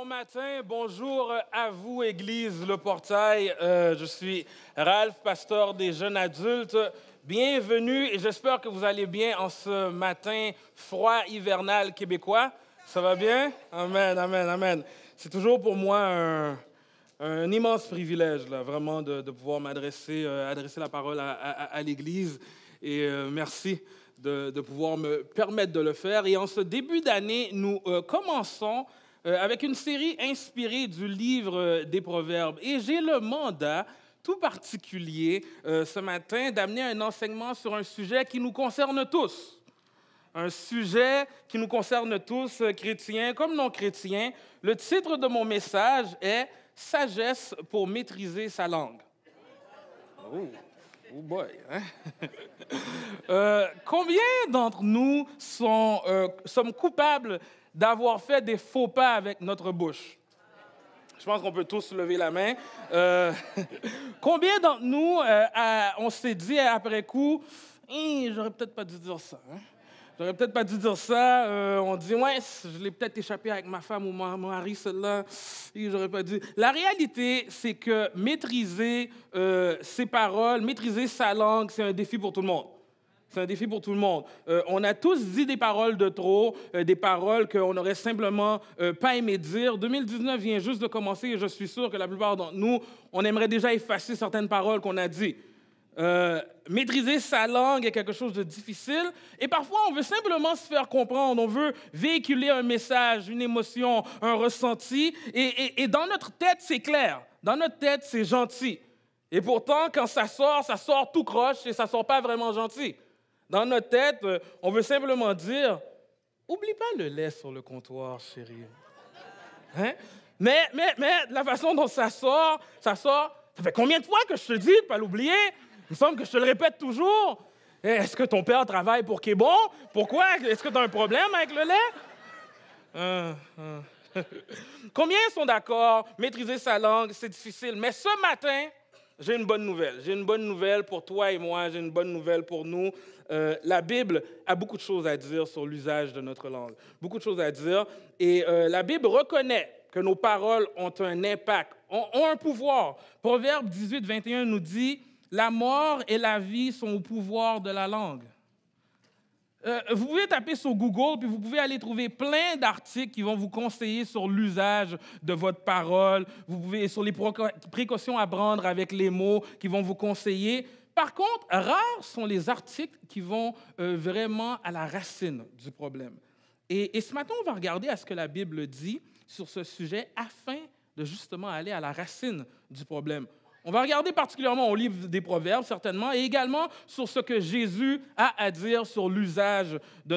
Bon matin, bonjour à vous, Église Le Portail. Euh, je suis Ralph, pasteur des jeunes adultes. Bienvenue et j'espère que vous allez bien en ce matin froid hivernal québécois. Ça va bien? Amen, amen, amen. C'est toujours pour moi un, immense privilège, là, vraiment, de, pouvoir m'adresser euh, adresser la parole à, l'Église. Et euh, merci de, pouvoir me permettre de le faire. Et en ce début d'année, nous commençons euh, avec une série inspirée du livre euh, des Proverbes. Et j'ai le mandat tout particulier euh, ce matin d'amener un enseignement sur un sujet qui nous concerne tous un sujet qui nous concerne tous, chrétiens comme non-chrétiens. Le titre de mon message est Sagesse pour maîtriser sa langue. Oh, oh boy! Hein? combien d'entre nous sont, sommes coupables d'avoir fait des faux pas avec notre bouche? Je pense qu'on peut tous lever la main. Euh, combien d'entre nous, euh, on s'est dit après coup, hein, j'aurais peut-être pas dû dire ça. Hein. J'aurais peut-être pas dû dire ça. Euh, on dit, ouais, je l'ai peut-être échappé avec ma femme ou mon mari, celle-là. J'aurais pas dit. La réalité, c'est que maîtriser ses paroles, maîtriser sa langue, c'est un défi pour tout le monde. C'est un défi pour tout le monde. Euh, on a tous dit des paroles de trop, euh, des paroles qu'on n'aurait simplement euh, pas aimé dire. 2019 vient juste de commencer et je suis sûr que la plupart d'entre nous, on aimerait déjà effacer certaines paroles qu'on a dites. maîtriser sa langue est quelque chose de difficile et parfois on veut simplement se faire comprendre, on veut véhiculer un message, une émotion, un ressenti et, et dans notre tête c'est clair, dans notre tête c'est gentil et pourtant quand ça sort, ça sort tout croche et ça sort pas vraiment gentil. Dans notre tête, euh, on veut simplement dire, oublie pas le lait sur le comptoir, chérie. Hein? Mais, mais, mais la façon dont ça sort, ça sort, ça fait combien de fois que je te dis pas l'oublier? Il me semble que je te le répète toujours. Eh, est-ce que ton père travaille pour qu'il est bon? Pourquoi? Est-ce que tu as un problème avec le lait? Euh, euh. Combien sont d'accord? Maîtriser sa langue, c'est difficile. Mais ce matin, j'ai une bonne nouvelle. J'ai une bonne nouvelle pour toi et moi. J'ai une bonne nouvelle pour nous. Euh, la Bible a beaucoup de choses à dire sur l'usage de notre langue. Beaucoup de choses à dire. Et euh, la Bible reconnaît que nos paroles ont un impact, ont, ont un pouvoir. Proverbe 18, 21 nous dit, La mort et la vie sont au pouvoir de la langue. Euh, vous pouvez taper sur Google, puis vous pouvez aller trouver plein d'articles qui vont vous conseiller sur l'usage de votre parole, vous pouvez sur les précautions à prendre avec les mots qui vont vous conseiller. Par contre, rares sont les articles qui vont euh, vraiment à la racine du problème. et, ce matin, on va regarder à ce que la Bible dit sur ce sujet afin de justement aller à la racine du problème. On va regarder particulièrement au livre des Proverbes, certainement, et également sur ce que Jésus a à dire sur l'usage de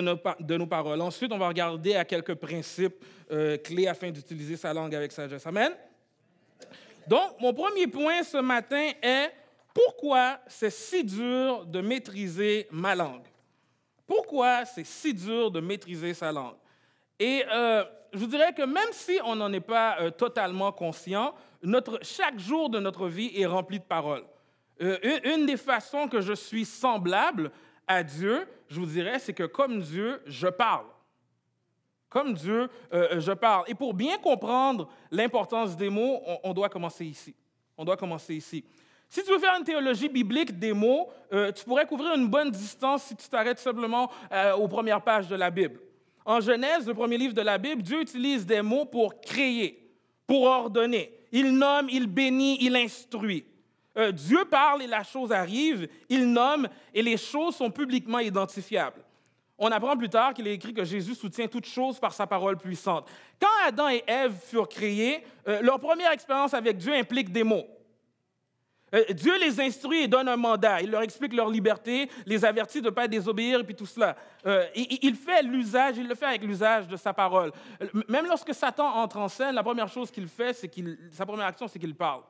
nos, paroles. Ensuite, on va regarder à quelques principes euh, clés afin d'utiliser sa langue avec sagesse. Amen. Donc, mon premier point ce matin est pourquoi c'est si dur de maîtriser ma langue. Pourquoi c'est si dur de maîtriser sa langue. Et euh, je vous dirais que même si on n'en est pas euh, totalement conscient, notre, chaque jour de notre vie est rempli de paroles. Euh, une des façons que je suis semblable à Dieu, je vous dirais, c'est que comme Dieu, je parle. Comme Dieu, euh, euh, je parle. Et pour bien comprendre l'importance des mots, on, doit commencer ici. On doit commencer ici. Si tu veux faire une théologie biblique des mots, tu pourrais couvrir une bonne distance si tu t'arrêtes simplement aux premières pages de la Bible. En Genèse, le premier livre de la Bible, Dieu utilise des mots pour créer, pour ordonner, il nomme, il bénit, il instruit. Euh, Dieu parle et la chose arrive, il nomme et les choses sont publiquement identifiables. On apprend plus tard qu'il est écrit que Jésus soutient toutes choses par sa parole puissante. Quand Adam et Ève furent créés, euh, leur première expérience avec Dieu implique des mots. Euh, Dieu les instruit et donne un mandat. Il leur explique leur liberté, les avertit de ne pas désobéir et puis tout cela. Euh, il fait l'usage, il le fait avec l'usage de sa parole. Euh, même lorsque Satan entre en scène, la première chose qu'il fait, c'est sa première action, c'est qu'il parle.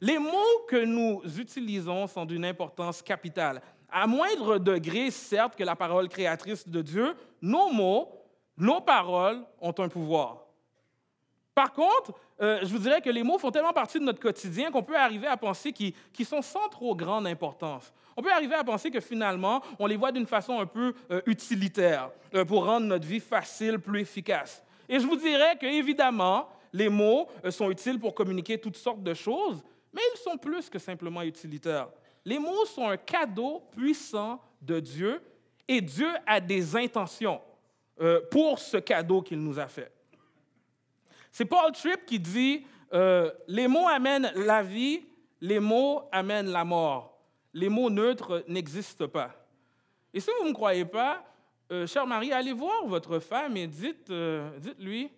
Les mots que nous utilisons sont d'une importance capitale. À moindre degré, certes, que la parole créatrice de Dieu, nos mots, nos paroles ont un pouvoir. Par contre, euh, je vous dirais que les mots font tellement partie de notre quotidien qu'on peut arriver à penser qu'ils sont sans trop grande importance. On peut arriver à penser que finalement, on les voit d'une façon un peu euh, utilitaire euh, pour rendre notre vie facile, plus efficace. Et je vous dirais que évidemment, les mots sont utiles pour communiquer toutes sortes de choses, mais ils sont plus que simplement utilitaires. Les mots sont un cadeau puissant de Dieu et Dieu a des intentions pour ce cadeau qu'il nous a fait. C'est Paul Tripp qui dit euh, Les mots amènent la vie, les mots amènent la mort. Les mots neutres n'existent pas. Et si vous ne me croyez pas, cher euh, chère Marie, allez voir votre femme et dites, euh, lui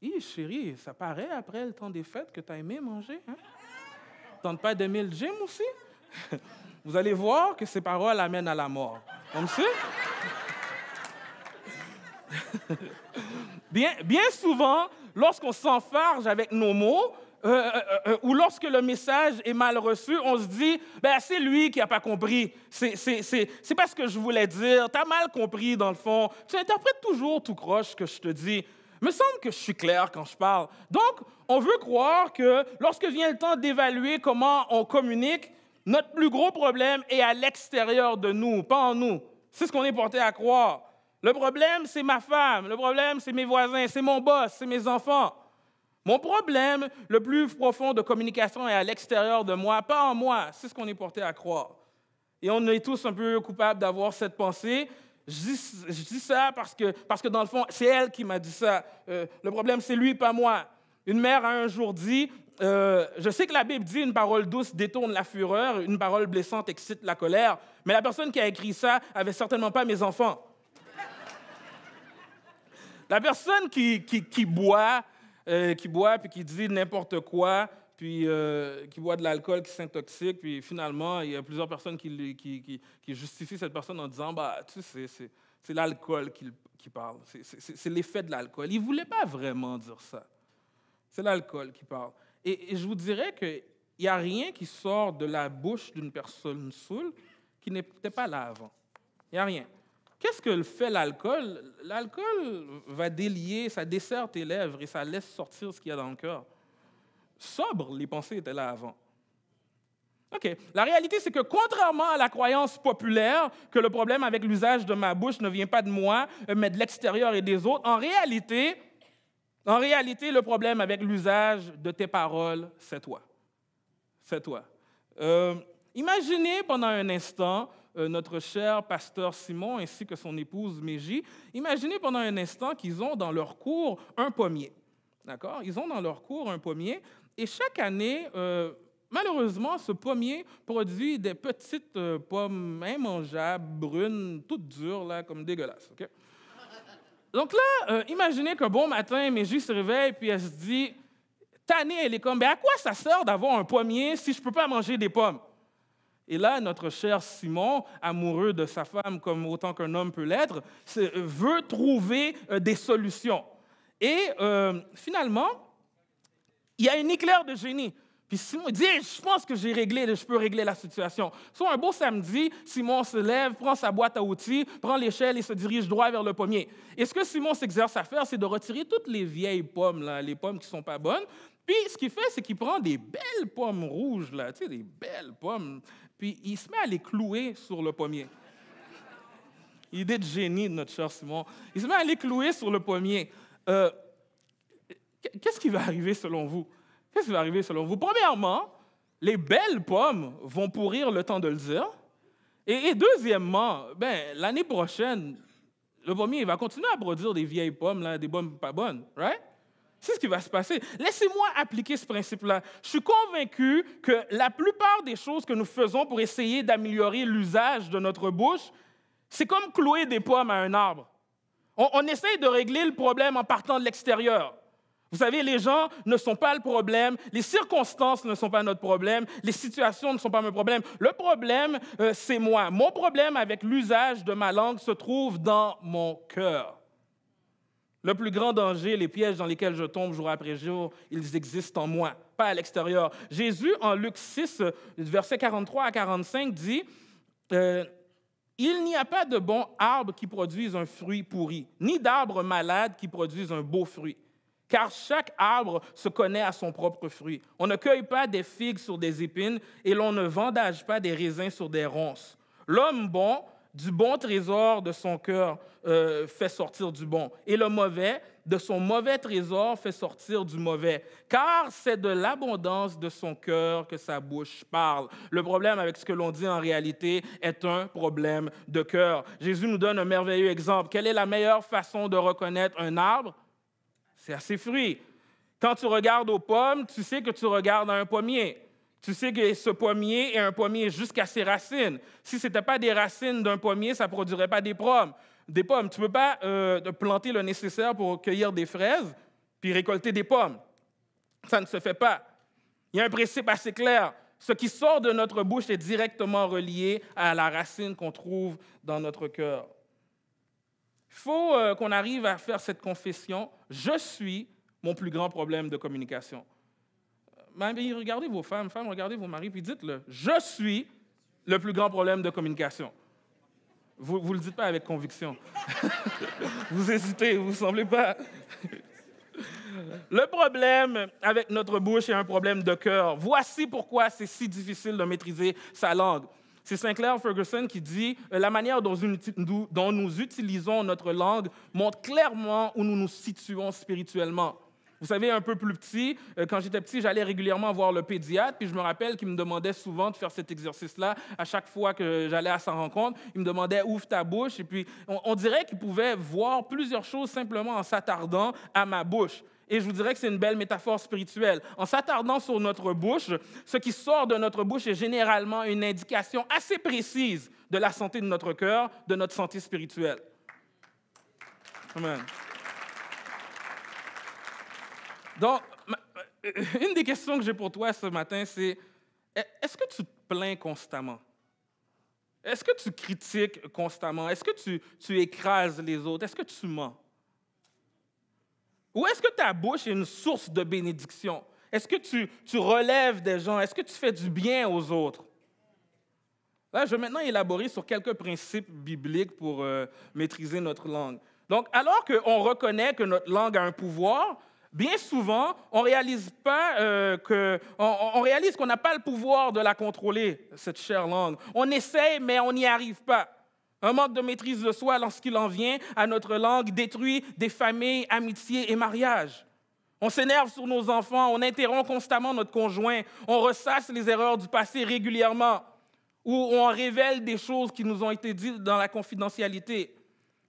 Hé, chérie, ça paraît après le temps des fêtes que tu as aimé manger. Hein? Tente pas de le gym aussi Vous allez voir que ces paroles amènent à la mort. Comme ça bien souvent, lorsqu'on s'enfarge avec nos mots, euh, euh, euh, ou lorsque le message est mal reçu, on se dit, ben, c'est lui qui n'a pas compris. C'est pas ce que je voulais dire. Tu as mal compris, dans le fond. Tu interprètes toujours tout croche ce que je te dis. Me semble que je suis clair quand je parle. Donc, on veut croire que lorsque vient le temps d'évaluer comment on communique, notre plus gros problème est à l'extérieur de nous, pas en nous. C'est ce qu'on est porté à croire. Le problème, c'est ma femme. Le problème, c'est mes voisins. C'est mon boss. C'est mes enfants. Mon problème le plus profond de communication est à l'extérieur de moi, pas en moi. C'est ce qu'on est porté à croire. Et on est tous un peu coupables d'avoir cette pensée. Je dis, ça parce que, dans le fond, c'est elle qui m'a dit ça. Euh, le problème, c'est lui, pas moi. Une mère a un jour dit, euh, je sais que la Bible dit une parole douce détourne la fureur, une parole blessante excite la colère, mais la personne qui a écrit ça n'avait certainement pas mes enfants. La personne qui, boit, euh, qui boit, puis qui dit n'importe quoi, puis euh, qui boit de l'alcool, qui s'intoxique, puis finalement, il y a plusieurs personnes qui, justifient cette personne en disant, bah, tu sais, c'est l'alcool qui, parle, c'est l'effet de l'alcool. Il ne voulait pas vraiment dire ça. C'est l'alcool qui parle. Et, et, je vous dirais qu'il n'y a rien qui sort de la bouche d'une personne saoule qui n'était pas là avant. Il n'y a rien. Qu'est-ce que fait l'alcool L'alcool va délier, ça dessert tes lèvres et ça laisse sortir ce qu'il y a dans le corps. Sobre, les pensées étaient là avant. OK. La réalité, c'est que contrairement à la croyance populaire que le problème avec l'usage de ma bouche ne vient pas de moi, euh, mais de l'extérieur et des autres, en réalité, en réalité, le problème avec l'usage de tes paroles, c'est toi. C'est toi. Euh, imaginez pendant un instant euh, notre cher pasteur Simon ainsi que son épouse Mégie, imaginez pendant un instant qu'ils ont dans leur cours un pommier. D'accord Ils ont dans leur cours un pommier et chaque année, euh, malheureusement, ce pommier produit des petites euh, pommes immangeables, brunes, toutes dures, là, comme dégueulasses. Donc là, imaginez qu'un bon matin, Mégie se réveille puis elle se dit Tannée, elle est comme, mais à quoi ça sert d'avoir un pommier si je ne peux pas manger des pommes? Et là, notre cher Simon, amoureux de sa femme comme autant qu'un homme peut l'être, euh, veut trouver euh, des solutions. Et euh, finalement, il y a une éclair de génie. Puis Simon dit, je pense que j'ai réglé, je peux régler la situation. Soit un beau samedi, Simon se lève, prend sa boîte à outils, prend l'échelle et se dirige droit vers le pommier. Et ce que Simon s'exerce à faire, c'est de retirer toutes les vieilles pommes, les pommes qui ne sont pas bonnes. Puis ce qu'il fait, c'est qu'il prend des belles pommes rouges, là, tu des belles pommes puis il se met à les clouer sur le pommier. Idée de génie de notre cher Simon. Il se met à les clouer sur le pommier. Euh, qu'est-ce qui va arriver selon vous? Qu'est-ce qui va arriver selon vous? Premièrement, les belles pommes vont pourrir le temps de le dire. Et, deuxièmement, ben, l'année prochaine, le pommier va continuer à produire des vieilles pommes, là, des pommes pas bonnes, right? C'est ce qui va se passer. Laissez-moi appliquer ce principe-là. Je suis convaincu que la plupart des choses que nous faisons pour essayer d'améliorer l'usage de notre bouche, c'est comme clouer des pommes à un arbre. On, essaye de régler le problème en partant de l'extérieur. Vous savez, les gens ne sont pas le problème, les circonstances ne sont pas notre problème, les situations ne sont pas mon problème. Le problème, euh, c'est moi. Mon problème avec l'usage de ma langue se trouve dans mon cœur. Le plus grand danger, les pièges dans lesquels je tombe jour après jour, ils existent en moi, pas à l'extérieur. Jésus, en Luc 6, versets 43 à 45, dit, euh, Il n'y a pas de bon arbre qui produise un fruit pourri, ni d'arbre malade qui produise un beau fruit car chaque arbre se connaît à son propre fruit. On ne cueille pas des figues sur des épines et l'on ne vendage pas des raisins sur des ronces. L'homme bon du bon trésor de son cœur euh, fait sortir du bon, et le mauvais de son mauvais trésor fait sortir du mauvais, car c'est de l'abondance de son cœur que sa bouche parle. Le problème avec ce que l'on dit en réalité est un problème de cœur. Jésus nous donne un merveilleux exemple. Quelle est la meilleure façon de reconnaître un arbre C'est à ses fruits. Quand tu regardes aux pommes, tu sais que tu regardes à un pommier. Tu sais que ce pommier est un pommier jusqu'à ses racines. Si ce n'était pas des racines d'un pommier, ça ne produirait pas des pommes. Des pommes. Tu ne peux pas euh, planter le nécessaire pour cueillir des fraises puis récolter des pommes. Ça ne se fait pas. Il y a un principe assez clair. Ce qui sort de notre bouche est directement relié à la racine qu'on trouve dans notre cœur. Il faut euh, qu'on arrive à faire cette confession. Je suis mon plus grand problème de communication. Ben, ben, regardez vos femmes, femmes, regardez vos maris, puis dites-le, je suis le plus grand problème de communication. Vous ne le dites pas avec conviction. vous hésitez, vous ne semblez pas. le problème avec notre bouche est un problème de cœur. Voici pourquoi c'est si difficile de maîtriser sa langue. C'est Sinclair Ferguson qui dit euh, La manière dont nous utilisons notre langue montre clairement où nous nous situons spirituellement. Vous savez, un peu plus petit, euh, quand j'étais petit, j'allais régulièrement voir le pédiatre, puis je me rappelle qu'il me demandait souvent de faire cet exercice-là à chaque fois que j'allais à sa rencontre. Il me demandait ouvre ta bouche, et puis on, dirait qu'il pouvait voir plusieurs choses simplement en s'attardant à ma bouche. Et je vous dirais que c'est une belle métaphore spirituelle. En s'attardant sur notre bouche, ce qui sort de notre bouche est généralement une indication assez précise de la santé de notre cœur, de notre santé spirituelle. Amen. Donc, euh, une des questions que j'ai pour toi ce matin, c'est e, est-ce que tu te plains constamment? Est-ce que tu critiques constamment? Est-ce que tu, tu écrases les autres? Est-ce que tu mens? Ou est-ce que ta bouche est une source de bénédiction? Est-ce que tu, tu relèves des gens? Est-ce que tu fais du bien aux autres? Là, je vais maintenant élaborer sur quelques principes bibliques pour euh, maîtriser notre langue. Donc, alors qu'on reconnaît que notre langue a un pouvoir, bien souvent, on réalise pas euh, réalise qu'on n'a pas le pouvoir de la contrôler, cette chère langue. On essaye, mais on n'y arrive pas. Un manque de maîtrise de soi lorsqu'il en vient à notre langue détruit des familles, amitiés et mariages. On s'énerve sur nos enfants, on interrompt constamment notre conjoint, on ressasse les erreurs du passé régulièrement, ou on révèle des choses qui nous ont été dites dans la confidentialité.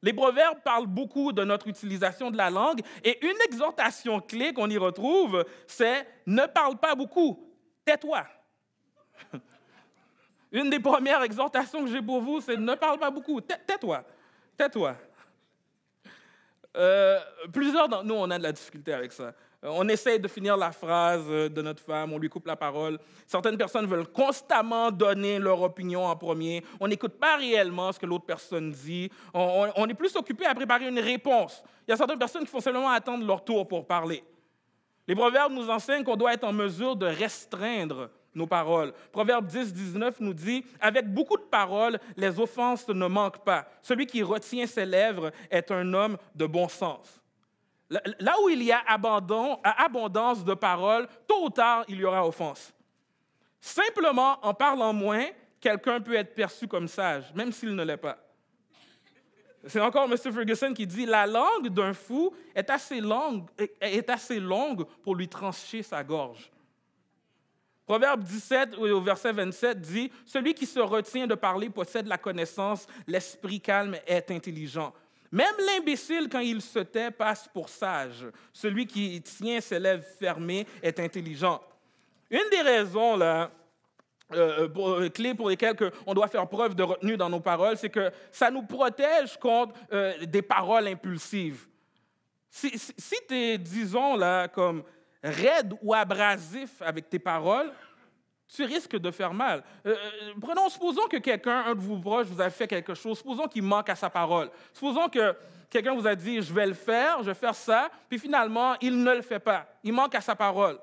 Les proverbes parlent beaucoup de notre utilisation de la langue et une exhortation clé qu'on y retrouve, c'est ne parle pas beaucoup, tais-toi. Une des premières exhortations que j'ai pour vous, c'est ne parle pas beaucoup, tais-toi, tais-toi. Euh, plusieurs nous, on a de la difficulté avec ça. Euh, on essaie de finir la phrase euh, de notre femme, on lui coupe la parole. Certaines personnes veulent constamment donner leur opinion en premier. On n'écoute pas réellement ce que l'autre personne dit. On, est plus occupé à préparer une réponse. Il y a certaines personnes qui font seulement attendre leur tour pour parler. Les proverbes nous enseignent qu'on doit être en mesure de restreindre nos paroles. Proverbe 10, 19 nous dit, Avec beaucoup de paroles, les offenses ne manquent pas. Celui qui retient ses lèvres est un homme de bon sens. Là où il y a euh, abondance de paroles, tôt ou tard, il y aura offense. Simplement en parlant moins, quelqu'un peut être perçu comme sage, même s'il ne l'est pas. C'est encore M. Ferguson qui dit La langue d'un fou est assez, longue, est assez longue pour lui trancher sa gorge. Proverbe 17, au verset 27, dit Celui qui se retient de parler possède la connaissance, l'esprit calme est intelligent. Même l'imbécile, quand il se tait, passe pour sage. Celui qui tient ses lèvres fermées est intelligent. Une des raisons, euh, euh, euh, clés pour lesquelles on doit faire preuve de retenue dans nos paroles, c'est que ça nous protège contre des paroles impulsives. Si, tu es, disons, là, comme raide ou abrasif avec tes paroles, tu risques de faire mal. Euh, euh, prenons, supposons que quelqu'un, un de vos proches, vous a fait quelque chose. Supposons qu'il manque à sa parole. Supposons que quelqu'un vous a dit, je vais le faire, je vais faire ça, puis finalement, il ne le fait pas. Il manque à sa parole.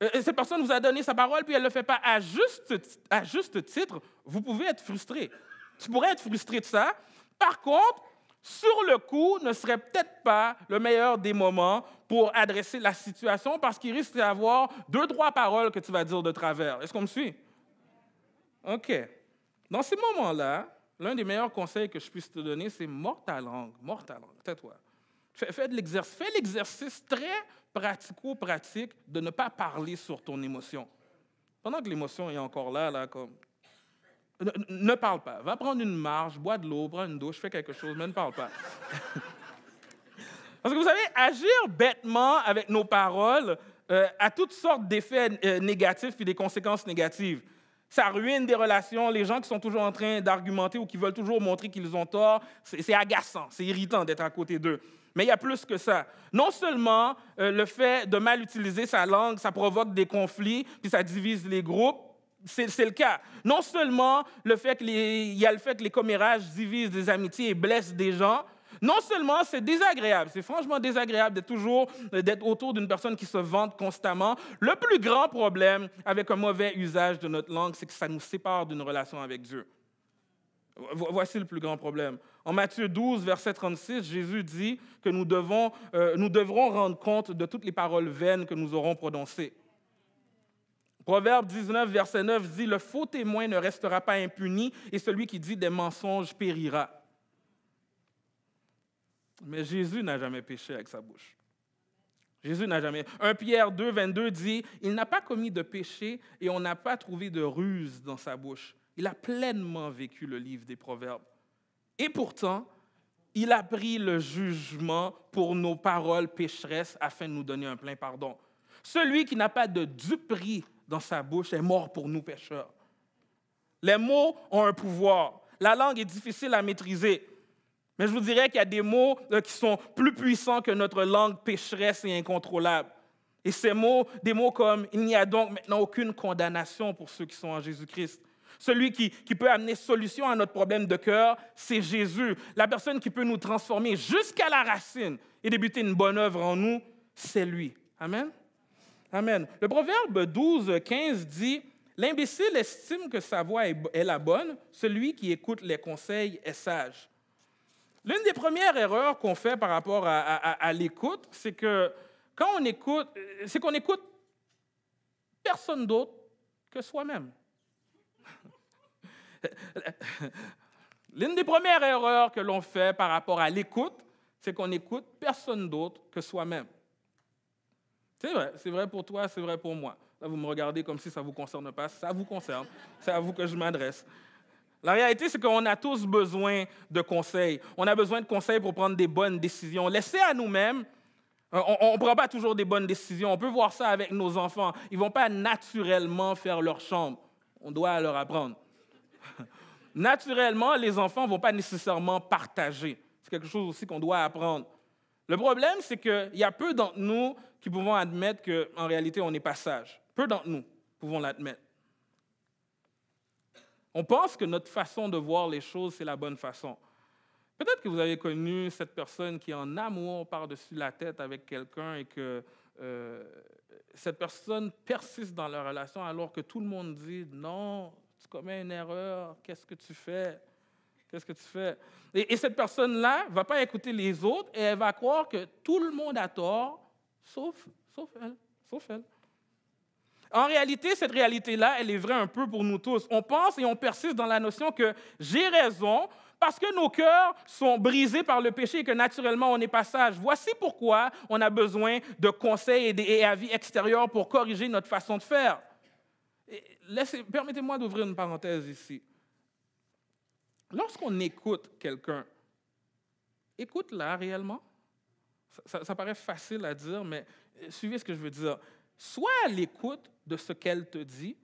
et euh, cette personne vous a donné sa parole, puis elle ne le fait pas. À juste, à juste titre, vous pouvez être frustré. Tu pourrais être frustré de ça. Par contre, sur le coup, ne serait peut-être pas le meilleur des moments pour adresser la situation parce qu'il risque d'avoir deux, trois paroles que tu vas dire de travers. Est-ce qu'on me suit? OK. Dans ces moments-là, l'un des meilleurs conseils que je puisse te donner, c'est mort ta langue, mort ta langue, tais-toi. l'exercice. Fais l'exercice très pratico-pratique de ne pas parler sur ton émotion. Pendant que l'émotion est encore là, là, comme ne, parle pas. Va prendre une marge, bois de l'eau, prends une douche, fais quelque chose, mais ne parle pas. Parce que vous savez, agir bêtement avec nos paroles euh, a toutes sortes d'effets euh, négatifs et des conséquences négatives. Ça ruine des relations. Les gens qui sont toujours en train d'argumenter ou qui veulent toujours montrer qu'ils ont tort, c'est agaçant, c'est irritant d'être à côté d'eux. Mais il y a plus que ça. Non seulement euh, le fait de mal utiliser sa langue, ça provoque des conflits, puis ça divise les groupes, c'est le cas. Non seulement le fait y a le fait que les commérages divisent des amitiés et blessent des gens, non seulement c'est désagréable, c'est franchement désagréable de toujours euh, d'être autour d'une personne qui se vante constamment. Le plus grand problème avec un mauvais usage de notre langue, c'est que ça nous sépare d'une relation avec Dieu. Voici le plus grand problème. En Matthieu 12, verset 36, Jésus dit que euh, nous devrons rendre compte de toutes les paroles vaines que nous aurons prononcées. Proverbe 19, verset 9 dit, Le faux témoin ne restera pas impuni et celui qui dit des mensonges périra. Mais Jésus n'a jamais péché avec sa bouche. Jésus n'a jamais. 1 Pierre 2, 22 dit, Il n'a pas commis de péché et on n'a pas trouvé de ruse dans sa bouche. Il a pleinement vécu le livre des Proverbes. Et pourtant, il a pris le jugement pour nos paroles pécheresses afin de nous donner un plein pardon. Celui qui n'a pas de duperie dans sa bouche est mort pour nous pécheurs. Les mots ont un pouvoir. La langue est difficile à maîtriser. Mais je vous dirais qu'il y a des mots euh, qui sont plus puissants que notre langue pécheresse et incontrôlable. Et ces mots, des mots comme Il n'y a donc maintenant aucune condamnation pour ceux qui sont en Jésus-Christ. Celui qui, qui, peut amener solution à notre problème de cœur, c'est Jésus. La personne qui peut nous transformer jusqu'à la racine et débuter une bonne œuvre en nous, c'est lui. Amen. Amen. Le proverbe 12, 15 dit L'imbécile estime que sa voix est la bonne, celui qui écoute les conseils est sage. L'une des premières erreurs qu'on fait par rapport à, à l'écoute, c'est que quand on écoute, euh, c'est qu'on écoute personne d'autre que soi-même. L'une des premières erreurs que l'on fait par rapport à l'écoute, c'est qu'on écoute personne d'autre que soi-même. C'est vrai, c'est vrai pour toi, c'est vrai pour moi. Là, vous me regardez comme si ça ne vous concerne pas, ça vous concerne, c'est à vous que je m'adresse. La réalité, c'est qu'on a tous besoin de conseils. On a besoin de conseils pour prendre des bonnes décisions. Laissez à nous-mêmes euh, on ne prend pas toujours des bonnes décisions. On peut voir ça avec nos enfants. Ils ne vont pas naturellement faire leur chambre. On doit leur apprendre. naturellement, les enfants ne vont pas nécessairement partager. C'est quelque chose aussi qu'on doit apprendre. Le problème, c'est qu'il y a peu d'entre nous qui pouvons admettre qu'en réalité, on n'est pas sage. Peu d'entre nous pouvons l'admettre. On pense que notre façon de voir les choses, c'est la bonne façon. Peut-être que vous avez connu cette personne qui est en amour par-dessus la tête avec quelqu'un et que euh, cette personne persiste dans leur relation alors que tout le monde dit non, tu commets une erreur, qu'est-ce que tu fais? Qu'est-ce que tu fais? Et, et cette personne-là ne va pas écouter les autres et elle va croire que tout le monde a tort Sauf, sauf elle, En réalité, cette réalité-là, elle est vraie un peu pour nous tous. On pense et on persiste dans la notion que j'ai raison parce que nos cœurs sont brisés par le péché et que naturellement on est pas sage. Voici pourquoi on a besoin de conseils et d'avis extérieurs pour corriger notre façon de faire. Permettez-moi d'ouvrir une parenthèse ici. Lorsqu'on écoute quelqu'un, écoute-la réellement. Ça, paraît facile à dire, mais euh, suivez ce que je veux dire. Sois à l'écoute de ce qu'elle te dit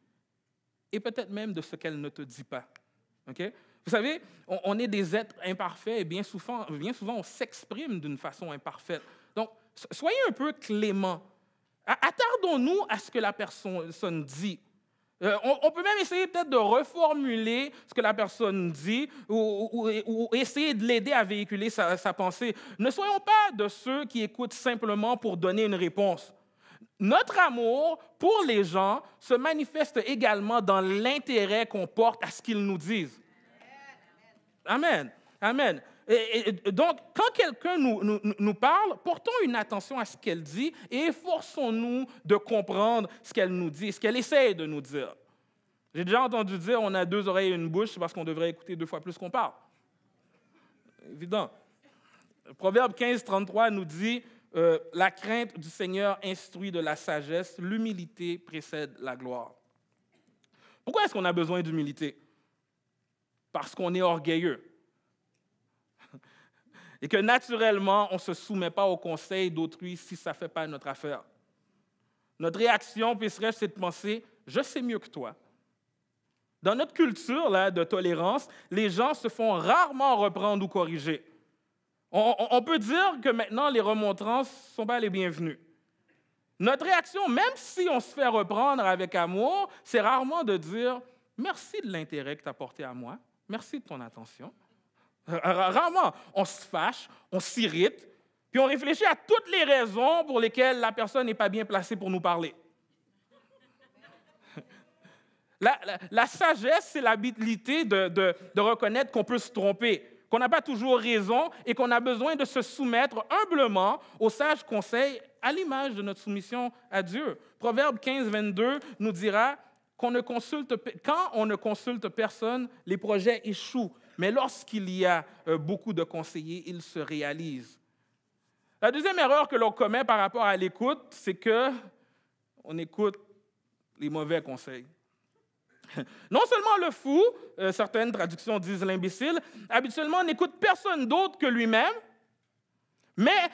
et peut-être même de ce qu'elle ne te dit pas. Vous savez, on, est des êtres imparfaits et bien souvent, bien souvent on s'exprime d'une façon imparfaite. Donc, soyez un peu clément. Attardons-nous à ce que la personne dit. Euh, on, peut même essayer peut-être de reformuler ce que la personne dit ou, essayer de l'aider à véhiculer sa, sa pensée. Ne soyons pas de ceux qui écoutent simplement pour donner une réponse. Notre amour pour les gens se manifeste également dans l'intérêt qu'on porte à ce qu'ils nous disent. Amen. Amen. Et, donc, quand quelqu'un nous, parle, portons une attention à ce qu'elle dit et efforçons-nous de comprendre ce qu'elle nous dit, ce qu'elle essaie de nous dire. J'ai déjà entendu dire on a deux oreilles et une bouche parce qu'on devrait écouter deux fois plus qu'on parle. Évident. proverbe 15, 33 nous dit euh, La crainte du Seigneur instruit de la sagesse, l'humilité précède la gloire. Pourquoi est-ce qu'on a besoin d'humilité Parce qu'on est orgueilleux et que naturellement, on ne se soumet pas aux conseils d'autrui si ça ne fait pas notre affaire. Notre réaction, puis serait c'est de penser, je sais mieux que toi. Dans notre culture là, de tolérance, les gens se font rarement reprendre ou corriger. On, on peut dire que maintenant, les remontrances ne sont pas les bienvenues. Notre réaction, même si on se fait reprendre avec amour, c'est rarement de dire Merci de l'intérêt que tu as porté à moi, merci de ton attention. Rarement, on se fâche, on s'irrite, puis on réfléchit à toutes les raisons pour lesquelles la personne n'est pas bien placée pour nous parler. La, sagesse, c'est l'habilité de, reconnaître qu'on peut se tromper, qu'on n'a pas toujours raison et qu'on a besoin de se soumettre humblement aux sages conseils à l'image de notre soumission à Dieu. Proverbe 15, 22 nous dira qu'on quand on ne consulte personne, les projets échouent. Mais lorsqu'il y a euh, beaucoup de conseillers, il se réalise. La deuxième erreur que l'on commet par rapport à l'écoute, c'est que on écoute les mauvais conseils. Non seulement le fou, euh, certaines traductions disent l'imbécile, habituellement on n'écoute personne d'autre que lui-même, mais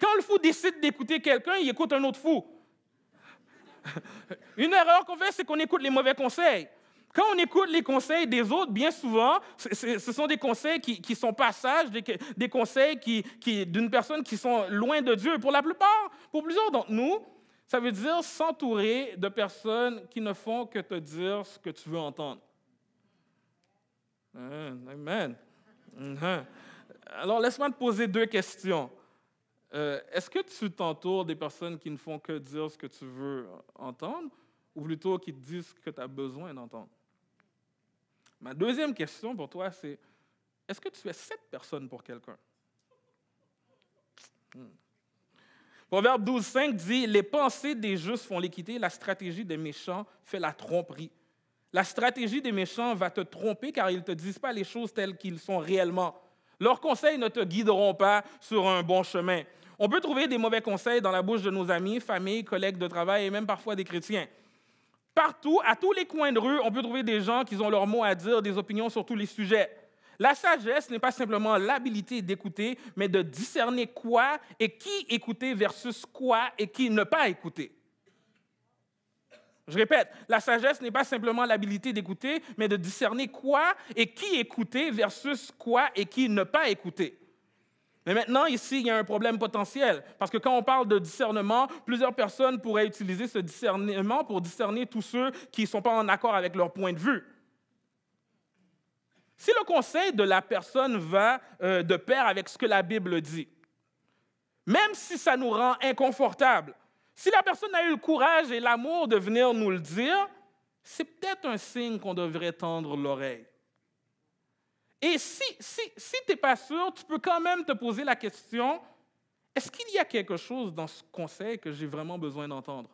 quand le fou décide d'écouter quelqu'un, il écoute un autre fou. Une erreur qu'on fait, c'est qu'on écoute les mauvais conseils. Quand on écoute les conseils des autres, bien souvent, ce sont des conseils qui, sont passages, des, des conseils qui, d'une personne qui sont loin de Dieu. Pour la plupart, pour plusieurs d'entre nous, ça veut dire s'entourer de personnes qui ne font que te dire ce que tu veux entendre. Hein, amen. Hein. Alors, laisse-moi te poser deux questions. Euh, est-ce que tu t'entoures des personnes qui ne font que dire ce que tu veux entendre ou plutôt qui te disent ce que tu as besoin d'entendre? Ma deuxième question pour toi, c'est est-ce que tu es cette personne pour quelqu'un hmm. Proverbe 12, 5 dit Les pensées des justes font l'équité, la stratégie des méchants fait la tromperie. La stratégie des méchants va te tromper car ils ne te disent pas les choses telles qu'ils sont réellement. Leurs conseils ne te guideront pas sur un bon chemin. On peut trouver des mauvais conseils dans la bouche de nos amis, familles, collègues de travail et même parfois des chrétiens. Partout, à tous les coins de rue, on peut trouver des gens qui ont leur mot à dire, des opinions sur tous les sujets. La sagesse n'est pas simplement l'habilité d'écouter, mais de discerner quoi et qui écouter versus quoi et qui ne pas écouter. Je répète, la sagesse n'est pas simplement l'habilité d'écouter, mais de discerner quoi et qui écouter versus quoi et qui ne pas écouter. Mais maintenant, ici, il y a un problème potentiel, parce que quand on parle de discernement, plusieurs personnes pourraient utiliser ce discernement pour discerner tous ceux qui ne sont pas en accord avec leur point de vue. Si le conseil de la personne va euh, de pair avec ce que la Bible dit, même si ça nous rend inconfortable, si la personne a eu le courage et l'amour de venir nous le dire, c'est peut-être un signe qu'on devrait tendre l'oreille. Et si, si, tu n'es pas sûr, tu peux quand même te poser la question, est-ce qu'il y a quelque chose dans ce conseil que j'ai vraiment besoin d'entendre?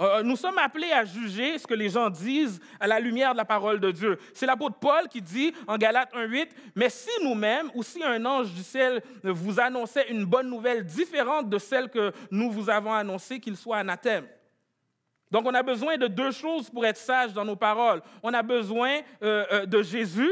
Euh, euh, nous sommes appelés à juger ce que les gens disent à la lumière de la parole de Dieu. C'est l'apôtre Paul qui dit en Galates 1.8, mais si nous-mêmes ou si un ange du ciel vous annonçait une bonne nouvelle différente de celle que nous vous avons annoncée, qu'il soit anathème. Donc on a besoin de deux choses pour être sage dans nos paroles. On a besoin euh, euh, de Jésus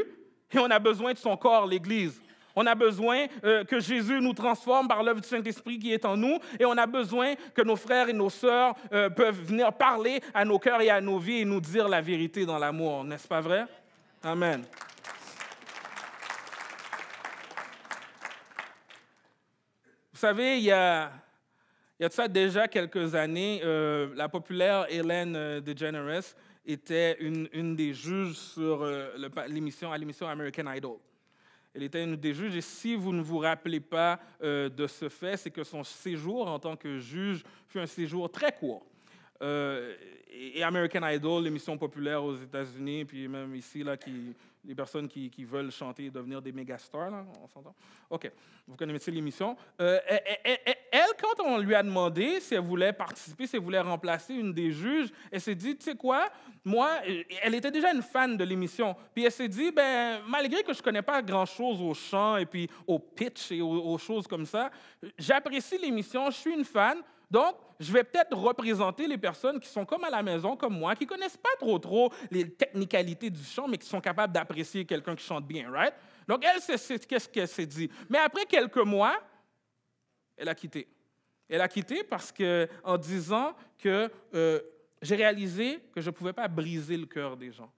et on a besoin de son corps, l'Église. On a besoin euh, que Jésus nous transforme par l'œuvre du Saint-Esprit qui est en nous et on a besoin que nos frères et nos sœurs peuvent venir parler à nos cœurs et à nos vies et nous dire la vérité dans l'amour, n'est-ce pas vrai? Amen. Vous savez, il y a il y a ça déjà quelques années, euh, la populaire Hélène euh, DeGeneres était une, des juges sur, euh, l'émission, à l'émission American Idol. Elle était une des juges, et si vous ne vous rappelez pas de ce fait, c'est que son séjour en tant que juge fut un séjour très court. Euh, et American Idol, l'émission populaire aux États-Unis, puis même ici, là, qui, les personnes qui, veulent chanter et devenir des méga stars, là, on s'entend? OK, vous connaissez l'émission. Euh, eh, eh, eh, elle, quand on lui a demandé si elle voulait participer, si elle voulait remplacer une des juges, elle s'est dit, tu sais quoi, moi, elle était déjà une fan de l'émission. Puis elle s'est dit, ben, malgré que je ne connais pas grand-chose au chant et puis au pitch et aux choses comme ça, j'apprécie l'émission, je suis une fan donc, je vais peut-être représenter les personnes qui sont comme à la maison, comme moi, qui connaissent pas trop trop les technicalités du chant, mais qui sont capables d'apprécier quelqu'un qui chante bien, right? Donc, elle, qu'est-ce qu'elle s'est dit. Mais après quelques mois, elle a quitté. Elle a quitté parce que, en disant que euh, j'ai réalisé que je ne pouvais pas briser le cœur des gens.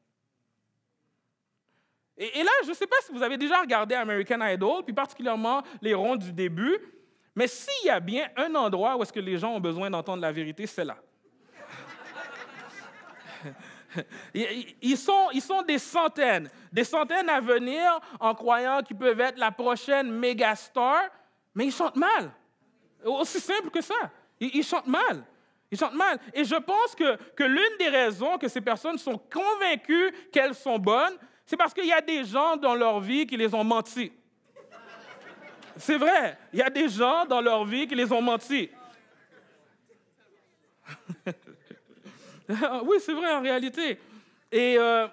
Et, et là, je ne sais pas si vous avez déjà regardé American Idol, puis particulièrement les ronds du début. Mais s'il y a bien un endroit où est-ce que les gens ont besoin d'entendre la vérité, c'est là. Ils sont, des centaines, des centaines à venir en croyant qu'ils peuvent être la prochaine méga star, mais ils chantent mal. Aussi simple que ça. Ils, chantent mal. Ils chantent mal. Et je pense que, que l'une des raisons que ces personnes sont convaincues qu'elles sont bonnes, c'est parce qu'il y a des gens dans leur vie qui les ont menti. C'est vrai, il y a des gens dans leur vie qui les ont menti. oui, c'est vrai en réalité. Et euh,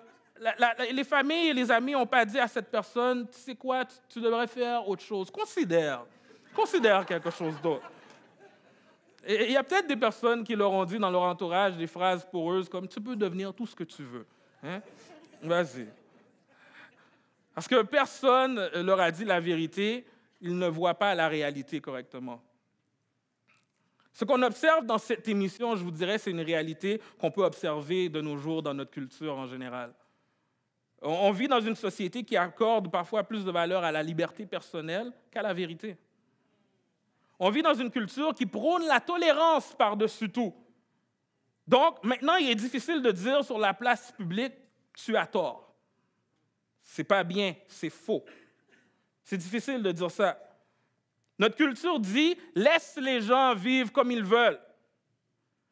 les familles et les amis n'ont pas dit à cette personne, tu sais quoi, tu, devrais faire autre chose. Considère, considère quelque chose d'autre. Et il y a peut-être des personnes qui leur ont dit dans leur entourage des phrases poreuses comme Tu peux devenir tout ce que tu veux. Hein? Vas-y. Parce que personne leur a dit la vérité ils ne voient pas la réalité correctement. Ce qu'on observe dans cette émission, je vous dirais, c'est une réalité qu'on peut observer de nos jours dans notre culture en général. On vit dans une société qui accorde parfois plus de valeur à la liberté personnelle qu'à la vérité. On vit dans une culture qui prône la tolérance par-dessus tout. Donc, maintenant, il est difficile de dire sur la place publique, tu as tort. C'est pas bien, c'est faux. C'est difficile de dire ça. Notre culture dit laisse les gens vivre comme ils veulent.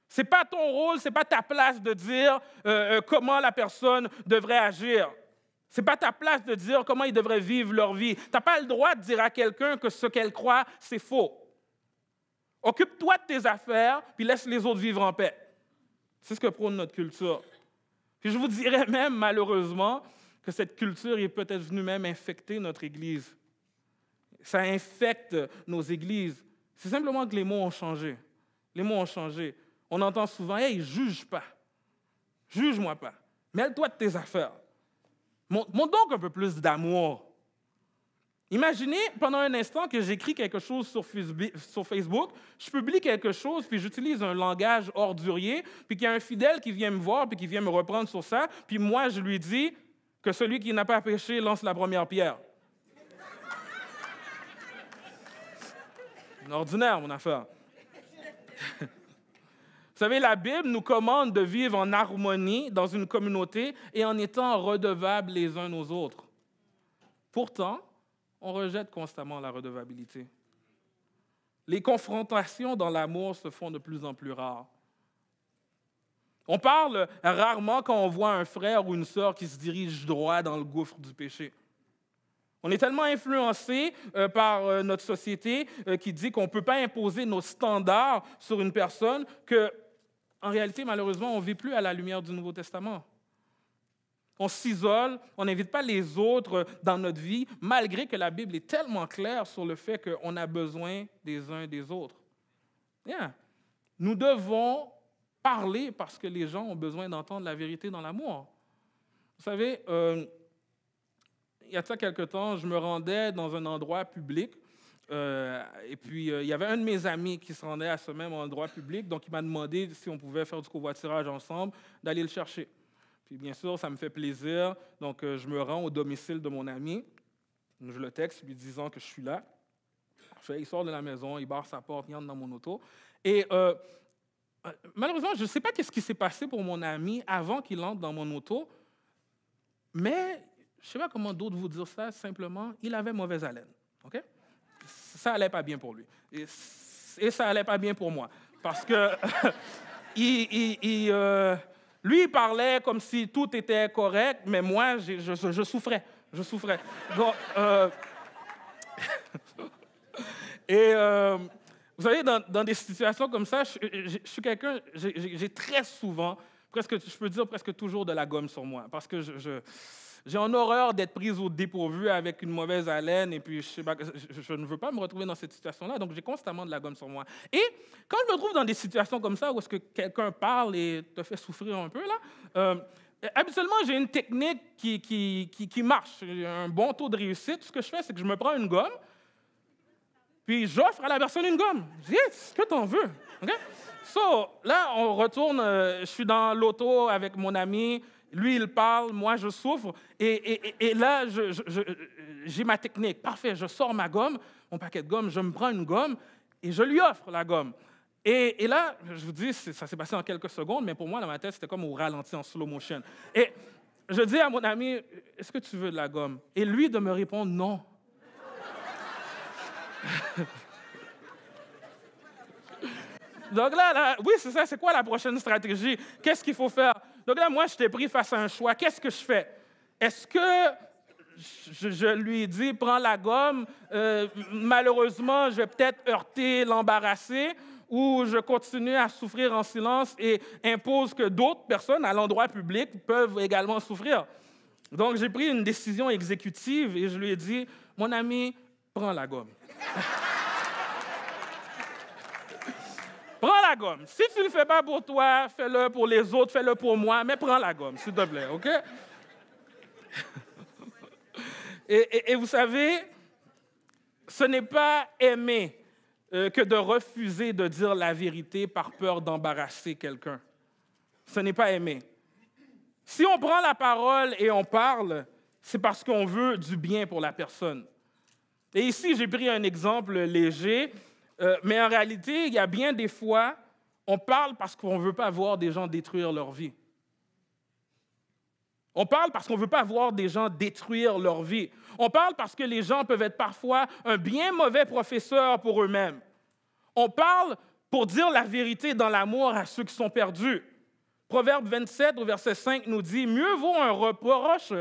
Ce n'est pas ton rôle, ce n'est pas ta place de dire euh, euh, comment la personne devrait agir. Ce n'est pas ta place de dire comment ils devraient vivre leur vie. Tu n'as pas le droit de dire à quelqu'un que ce qu'elle croit, c'est faux. Occupe-toi de tes affaires, puis laisse les autres vivre en paix. C'est ce que prône notre culture. je vous dirais même, malheureusement, que cette culture est peut-être venue même infecter notre Église. Ça infecte nos églises. C'est simplement que les mots ont changé. Les mots ont changé. On entend souvent, hey, juge pas. Juge-moi pas. Mêle-toi de tes affaires. Montre donc un peu plus d'amour. Imaginez pendant un instant que j'écris quelque chose sur Facebook, je publie quelque chose, puis j'utilise un langage ordurier, puis qu'il y a un fidèle qui vient me voir, puis qui vient me reprendre sur ça, puis moi je lui dis, que celui qui n'a pas péché lance la première pierre. Ordinaire, mon affaire. Vous savez, la Bible nous commande de vivre en harmonie dans une communauté et en étant redevables les uns aux autres. Pourtant, on rejette constamment la redevabilité. Les confrontations dans l'amour se font de plus en plus rares. On parle rarement quand on voit un frère ou une sœur qui se dirige droit dans le gouffre du péché. On est tellement influencé euh, par euh, notre société euh, qui dit qu'on ne peut pas imposer nos standards sur une personne que, en réalité, malheureusement, on ne vit plus à la lumière du Nouveau Testament. On s'isole, on n'invite pas les autres dans notre vie, malgré que la Bible est tellement claire sur le fait qu'on a besoin des uns des autres. Bien, Nous devons parler parce que les gens ont besoin d'entendre la vérité dans l'amour. Vous savez, euh, il y a ça quelque temps, je me rendais dans un endroit public. Euh, et puis, euh, il y avait un de mes amis qui se rendait à ce même endroit public, donc il m'a demandé si on pouvait faire du covoiturage ensemble, d'aller le chercher. Puis, bien sûr, ça me fait plaisir, donc je me rends au domicile de mon ami, je le texte lui disant que je suis là. il sort de la maison, il barre sa porte, il entre dans mon auto. Et malheureusement, je ne sais pas qu'est-ce qui s'est passé pour mon ami avant qu'il entre dans mon auto, mais je ne sais pas comment d'autres vous dire ça, simplement, il avait mauvaise haleine. OK? Ça n'allait pas bien pour lui. Et, ça n'allait pas bien pour moi. Parce que il, euh, lui, il parlait comme si tout était correct, mais moi, je, souffrais. Je souffrais. Euh, et. Euh, vous savez, dans, des situations comme ça, je, suis quelqu'un, j'ai très souvent, presque, je peux dire presque toujours de la gomme sur moi, parce que je, j'ai en horreur d'être prise au dépourvu avec une mauvaise haleine, et puis je, ne veux pas me retrouver dans cette situation-là, donc j'ai constamment de la gomme sur moi. Et quand je me trouve dans des situations comme ça, où est-ce que quelqu'un parle et te fait souffrir un peu, là, euh, habituellement, j'ai une technique qui, qui, qui, qui, marche, un bon taux de réussite. Ce que je fais, c'est que je me prends une gomme, puis j'offre à la personne une gomme. Je dis, ce que t'en veux. So, là, on retourne, euh, je suis dans l'auto avec mon ami, lui, il parle, moi, je souffre. Et, et, et là, j'ai ma technique. Parfait, je sors ma gomme, mon paquet de gomme, je me prends une gomme et je lui offre la gomme. Et, et là, je vous dis, ça s'est passé en quelques secondes, mais pour moi, dans ma tête, c'était comme au ralenti, en slow motion. Et je dis à mon ami, est-ce que tu veux de la gomme? Et lui, de me répondre non. Donc là, oui, c'est ça, c'est quoi la prochaine stratégie? Qu'est-ce qu'il faut faire? Donc là, moi, je t'ai pris face à un choix. Qu'est-ce que je fais? Est-ce que je, je, lui dis, prends la gomme, euh, malheureusement, je vais peut-être heurter, l'embarrasser, ou je continue à souffrir en silence et impose que d'autres personnes à l'endroit public peuvent également souffrir? Donc j'ai pris une décision exécutive et je lui ai dit, mon ami, prends la gomme. prends la gomme. Si tu ne le fais pas pour toi, fais-le pour les autres, fais-le pour moi, mais prends la gomme, s'il te plaît, OK? et, vous savez, ce n'est pas aimer euh, que de refuser de dire la vérité par peur d'embarrasser quelqu'un. Ce n'est pas aimer. Si on prend la parole et on parle, c'est parce qu'on veut du bien pour la personne. Et ici, j'ai pris un exemple léger, euh, mais en réalité, il y a bien des fois, on parle parce qu'on ne veut pas voir des gens détruire leur vie. On parle parce qu'on ne veut pas voir des gens détruire leur vie. On parle parce que les gens peuvent être parfois un bien mauvais professeur pour eux-mêmes. On parle pour dire la vérité dans l'amour à ceux qui sont perdus. Proverbe 27 au verset 5 nous dit, Mieux vaut un reproche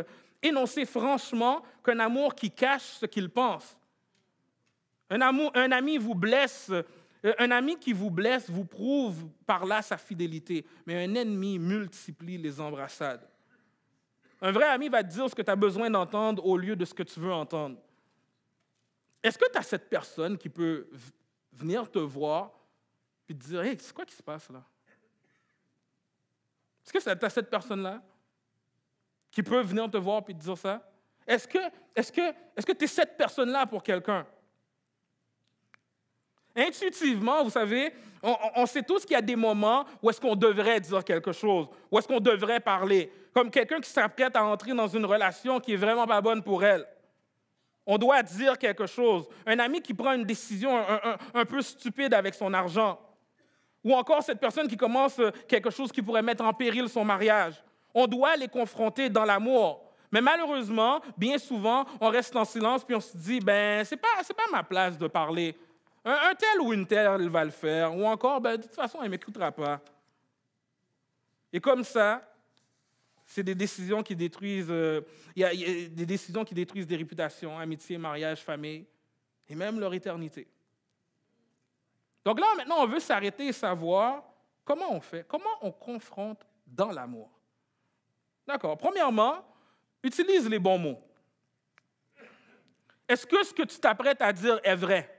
énoncé franchement qu'un amour qui cache ce qu'il pense. Un, ami vous blesse, euh, un ami qui vous blesse vous prouve par là sa fidélité, mais un ennemi multiplie les embrassades. Un vrai ami va te dire ce que tu as besoin d'entendre au lieu de ce que tu veux entendre. Est-ce que tu as cette personne qui peut venir te voir et te dire c'est quoi qui se passe là Est-ce que tu as cette personne-là qui peut venir te voir et te dire ça Est-ce que tu est -ce est -ce es cette personne-là pour quelqu'un intuitivement, vous savez, on, sait tous qu'il y a des moments où est-ce qu'on devrait dire quelque chose, où est-ce qu'on devrait parler, comme quelqu'un qui s'apprête à entrer dans une relation qui est vraiment pas bonne pour elle. On doit dire quelque chose. Un ami qui prend une décision un, peu stupide avec son argent. Ou encore cette personne qui commence euh, quelque chose qui pourrait mettre en péril son mariage. On doit les confronter dans l'amour. Mais malheureusement, bien souvent, on reste en silence puis on se dit ben c'est pas pas ma place de parler. Un, tel ou une telle va le faire, ou encore, ben, de toute façon, elle ne m'écoutera pas. Et comme ça, c'est des décisions qui détruisent, euh, il y a, des décisions qui détruisent des réputations, amitié, mariage, famille, et même leur éternité. Donc là, maintenant, on veut s'arrêter et savoir comment on fait, comment on confronte dans l'amour. D'accord. Premièrement, utilise les bons mots. Est-ce que ce que tu t'apprêtes à dire est vrai?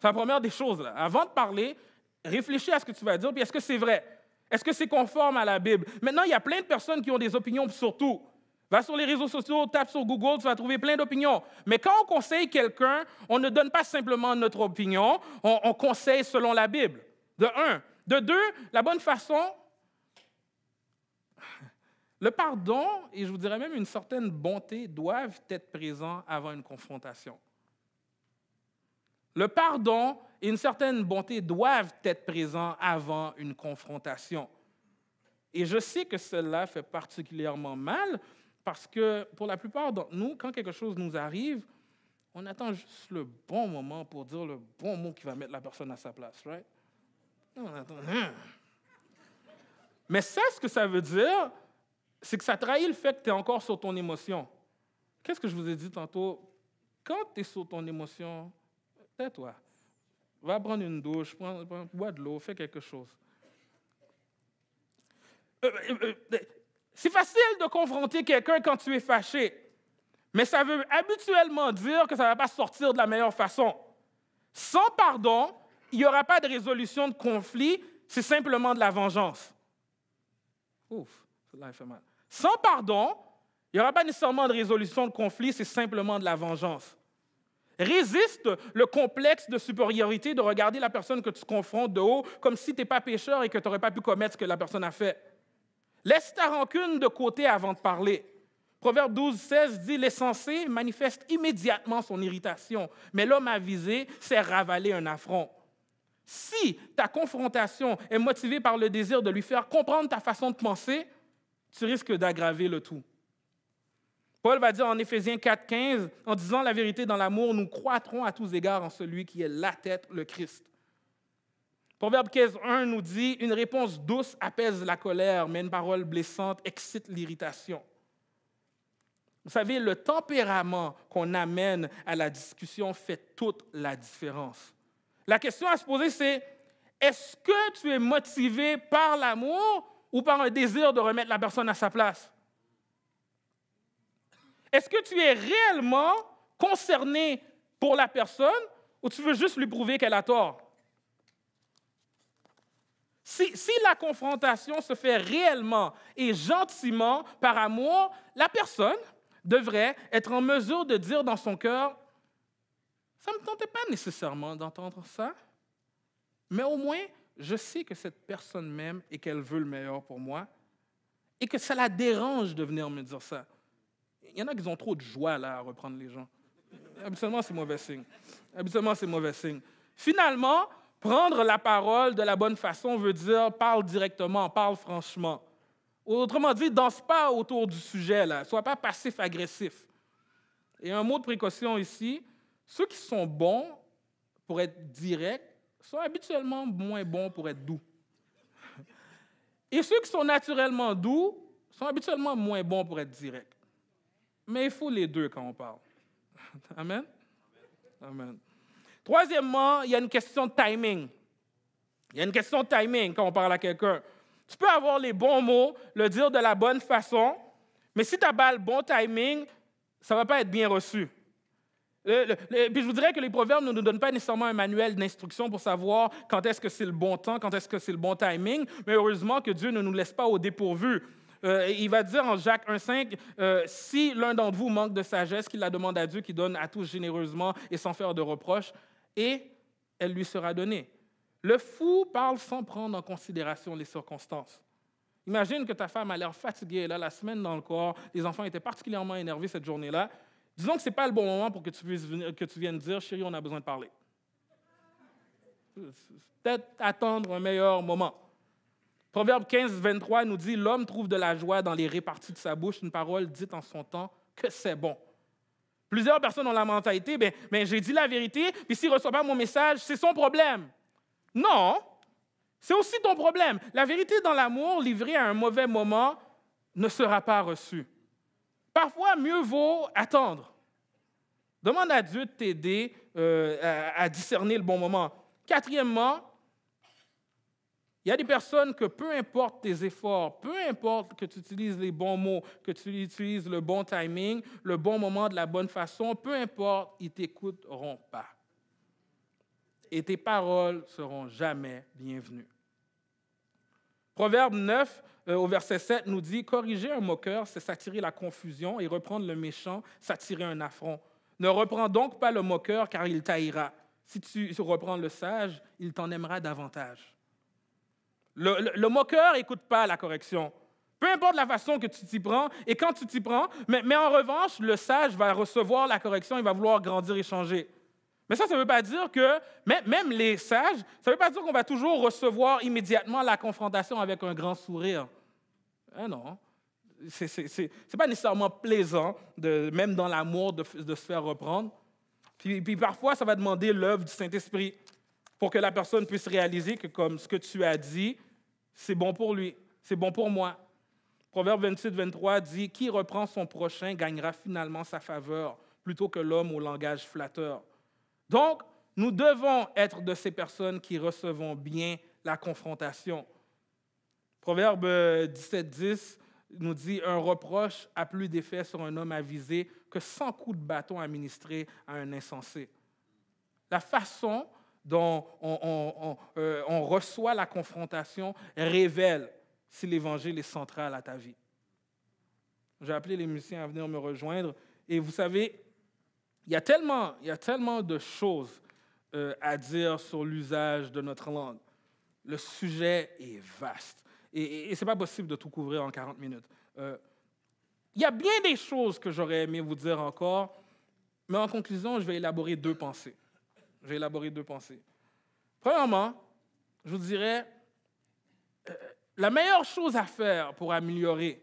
C'est la première des choses. Là. Avant de parler, réfléchis à ce que tu vas dire, puis est-ce que c'est vrai? Est-ce que c'est conforme à la Bible? Maintenant, il y a plein de personnes qui ont des opinions surtout. Va sur les réseaux sociaux, tape sur Google, tu vas trouver plein d'opinions. Mais quand on conseille quelqu'un, on ne donne pas simplement notre opinion, on, on, conseille selon la Bible, de un. De deux, la bonne façon, le pardon et je vous dirais même une certaine bonté doivent être présents avant une confrontation. Le pardon et une certaine bonté doivent être présents avant une confrontation. Et je sais que cela fait particulièrement mal parce que pour la plupart d'entre nous, quand quelque chose nous arrive, on attend juste le bon moment pour dire le bon mot qui va mettre la personne à sa place, right? On attend. Hein? Mais ça, ce que ça veut dire, c'est que ça trahit le fait que tu es encore sur ton émotion. Qu'est-ce que je vous ai dit tantôt? Quand tu es sur ton émotion, toi Va prendre une douche, prends, bois de l'eau, fais quelque chose. Euh, euh, euh, c'est facile de confronter quelqu'un quand tu es fâché, mais ça veut habituellement dire que ça ne va pas sortir de la meilleure façon. Sans pardon, il n'y aura pas de résolution de conflit, c'est simplement de la vengeance. Ouf, cela fait mal. Sans pardon, il n'y aura pas nécessairement de résolution de conflit, c'est simplement de la vengeance. Résiste le complexe de supériorité de regarder la personne que tu confrontes de haut comme si tu n'étais pas pécheur et que tu n'aurais pas pu commettre ce que la personne a fait. Laisse ta rancune de côté avant de parler. Proverbe 12, 16 dit L'essensé manifeste immédiatement son irritation, mais l'homme avisé sait ravaler un affront. Si ta confrontation est motivée par le désir de lui faire comprendre ta façon de penser, tu risques d'aggraver le tout. Paul va dire en Éphésiens 4.15, en disant la vérité dans l'amour, nous croîtrons à tous égards en celui qui est la tête, le Christ. Proverbe 15.1 nous dit, une réponse douce apaise la colère, mais une parole blessante excite l'irritation. Vous savez, le tempérament qu'on amène à la discussion fait toute la différence. La question à se poser, c'est est-ce que tu es motivé par l'amour ou par un désir de remettre la personne à sa place? Est-ce que tu es réellement concerné pour la personne ou tu veux juste lui prouver qu'elle a tort? Si, la confrontation se fait réellement et gentiment par amour, la personne devrait être en mesure de dire dans son cœur, ça ne me tentait pas nécessairement d'entendre ça, mais au moins, je sais que cette personne m'aime et qu'elle veut le meilleur pour moi, et que ça la dérange de venir me dire ça. Il y en a qui ont trop de joie là à reprendre les gens. Habituellement, c'est mauvais signe. Habituellement, c'est mauvais signe. Finalement, prendre la parole de la bonne façon veut dire parle directement, parle franchement. Autrement dit, danse pas autour du sujet là, sois pas passif-agressif. Et un mot de précaution ici, ceux qui sont bons pour être directs sont habituellement moins bons pour être doux. Et ceux qui sont naturellement doux sont habituellement moins bons pour être directs. Mais il faut les deux quand on parle. Amen? Amen. Troisièmement, il y a une question de timing. Il y a une question de timing quand on parle à quelqu'un. Tu peux avoir les bons mots, le dire de la bonne façon, mais si tu as pas le bon timing, ça ne va pas être bien reçu. puis je vous dirais que les proverbes ne nous donnent pas nécessairement un manuel d'instruction pour savoir quand est-ce que c'est le bon temps, quand est-ce que c'est le bon timing, mais heureusement que Dieu ne nous laisse pas au dépourvu. Euh, il va dire en Jacques 1,5 euh, Si l'un d'entre vous manque de sagesse, qu'il la demande à Dieu, qui donne à tous généreusement et sans faire de reproches, et elle lui sera donnée. Le fou parle sans prendre en considération les circonstances. Imagine que ta femme a l'air fatiguée, elle a la semaine dans le corps, les enfants étaient particulièrement énervés cette journée-là. Disons que ce n'est pas le bon moment pour que tu, que tu viennes dire Chérie, on a besoin de parler. Peut-être attendre un meilleur moment. Proverbe 15, 23 nous dit, L'homme trouve de la joie dans les réparties de sa bouche, une parole dite en son temps que c'est bon. Plusieurs personnes ont la mentalité, ben, ben j'ai dit la vérité, puis s'il ne reçoit pas mon message, c'est son problème. Non, c'est aussi ton problème. La vérité dans l'amour, livrée à un mauvais moment, ne sera pas reçue. Parfois, mieux vaut attendre. Demande à Dieu de t'aider euh, à discerner le bon moment. Quatrièmement, il y a des personnes que peu importe tes efforts, peu importe que tu utilises les bons mots, que tu utilises le bon timing, le bon moment de la bonne façon, peu importe, ils t'écouteront pas. Et tes paroles seront jamais bienvenues. Proverbe 9, euh, au verset 7, nous dit Corriger un moqueur, c'est s'attirer la confusion, et reprendre le méchant, s'attirer un affront. Ne reprends donc pas le moqueur, car il taillera. Si tu reprends le sage, il t'en aimera davantage. Le, moqueur n'écoute pas la correction. Peu importe la façon que tu t'y prends et quand tu t'y prends, mais, en revanche, le sage va recevoir la correction, il va vouloir grandir et changer. Mais ça, ça ne veut pas dire que, même les sages, ça ne veut pas dire qu'on va toujours recevoir immédiatement la confrontation avec un grand sourire. Eh non. Ce n'est pas nécessairement plaisant, même dans l'amour, de, se faire reprendre. Puis, puis parfois, ça va demander l'œuvre du Saint-Esprit pour que la personne puisse réaliser que comme ce que tu as dit, c'est bon pour lui, c'est bon pour moi. Proverbe 28 23 dit Qui reprend son prochain gagnera finalement sa faveur plutôt que l'homme au langage flatteur. Donc, nous devons être de ces personnes qui recevons bien la confrontation. Proverbe 17, 10 nous dit Un reproche a plus d'effet sur un homme avisé que 100 coups de bâton administrés à un insensé. La façon dont euh, on, reçoit la confrontation révèle si l'Évangile est central à ta vie. J'ai appelé les musiciens à venir me rejoindre et vous savez, il y a tellement, de choses euh, à dire sur l'usage de notre langue. Le sujet est vaste et, ce n'est pas possible de tout couvrir en 40 minutes. Euh, il y a bien des choses que j'aurais aimé vous dire encore, mais en conclusion, je vais élaborer deux pensées. J'ai élaboré deux pensées. Premièrement, je vous dirais, euh, la meilleure chose à faire pour améliorer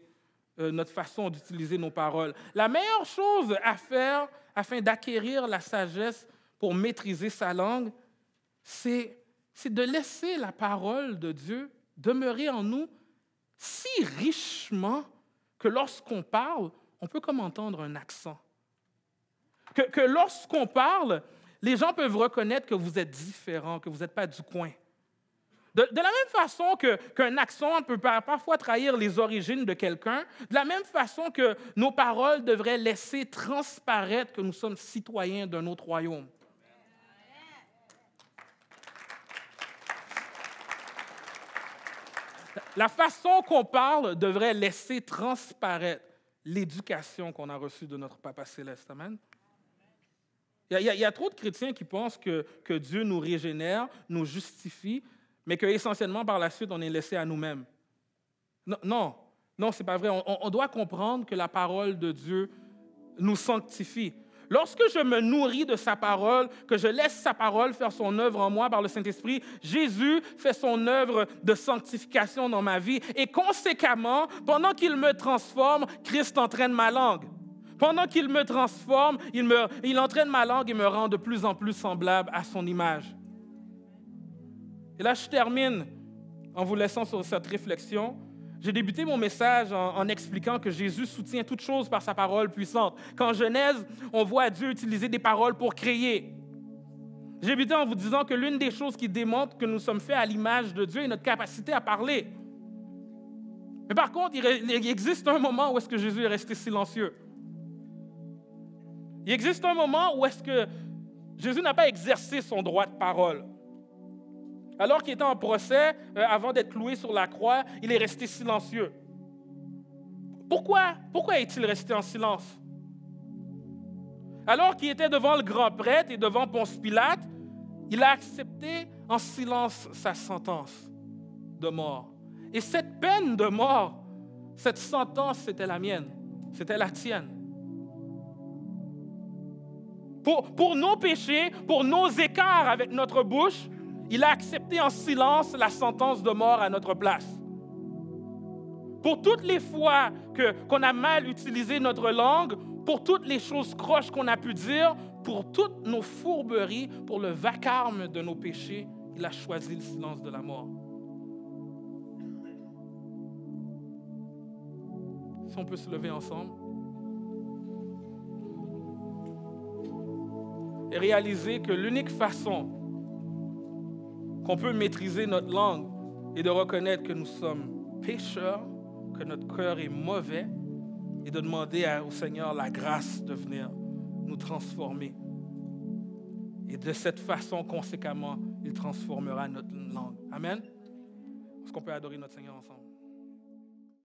euh, notre façon d'utiliser nos paroles, la meilleure chose à faire afin d'acquérir la sagesse pour maîtriser sa langue, c'est de laisser la parole de Dieu demeurer en nous si richement que lorsqu'on parle, on peut comme entendre un accent. Que, que lorsqu'on parle, les gens peuvent reconnaître que vous êtes différent, que vous n'êtes pas du coin. De, la même façon qu'un accent peut parfois trahir les origines de quelqu'un, de la même façon que nos paroles devraient laisser transparaître que nous sommes citoyens d'un autre royaume. La façon qu'on parle devrait laisser transparaître l'éducation qu'on a reçue de notre Papa Céleste. Amen. Il y, a, trop de chrétiens qui pensent que, que Dieu nous régénère, nous justifie, mais qu'essentiellement, par la suite, on est laissé à nous-mêmes. Non, non, non ce n'est pas vrai. On, on, doit comprendre que la parole de Dieu nous sanctifie. Lorsque je me nourris de sa parole, que je laisse sa parole faire son œuvre en moi par le Saint-Esprit, Jésus fait son œuvre de sanctification dans ma vie. Et conséquemment, pendant qu'il me transforme, Christ entraîne ma langue. Pendant qu'il me transforme, il, me, il entraîne ma langue et me rend de plus en plus semblable à son image. Et là, je termine en vous laissant sur cette réflexion. J'ai débuté mon message en, expliquant que Jésus soutient toute chose par sa parole puissante. Qu'en Genèse, on voit Dieu utiliser des paroles pour créer. J'ai débuté en vous disant que l'une des choses qui démontre que nous sommes faits à l'image de Dieu est notre capacité à parler. Mais par contre, il existe un moment où est-ce que Jésus est resté silencieux. Il existe un moment où est-ce que Jésus n'a pas exercé son droit de parole. Alors qu'il était en procès, euh, avant d'être loué sur la croix, il est resté silencieux. Pourquoi, pourquoi est-il resté en silence? Alors qu'il était devant le grand prêtre et devant Ponce Pilate, il a accepté en silence sa sentence de mort. Et cette peine de mort, cette sentence, c'était la mienne, c'était la tienne pour, nos péchés, pour nos écarts avec notre bouche, il a accepté en silence la sentence de mort à notre place. Pour toutes les fois que qu'on a mal utilisé notre langue, pour toutes les choses croches qu'on a pu dire, pour toutes nos fourberies, pour le vacarme de nos péchés, il a choisi le silence de la mort. Si on peut se lever ensemble. et réaliser que l'unique façon qu'on peut maîtriser notre langue est de reconnaître que nous sommes pécheurs, que notre cœur est mauvais, et de demander au Seigneur la grâce de venir nous transformer. Et de cette façon, conséquemment, il transformera notre langue. Amen. Est-ce qu'on peut adorer notre Seigneur ensemble?